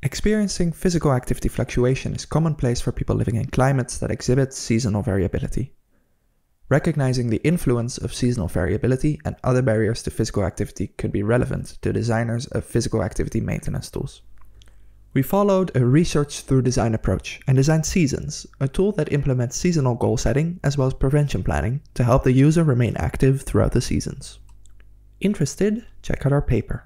Experiencing physical activity fluctuation is commonplace for people living in climates that exhibit seasonal variability. Recognizing the influence of seasonal variability and other barriers to physical activity could be relevant to designers of physical activity maintenance tools. We followed a research through design approach and designed Seasons, a tool that implements seasonal goal setting as well as prevention planning to help the user remain active throughout the seasons. Interested? Check out our paper.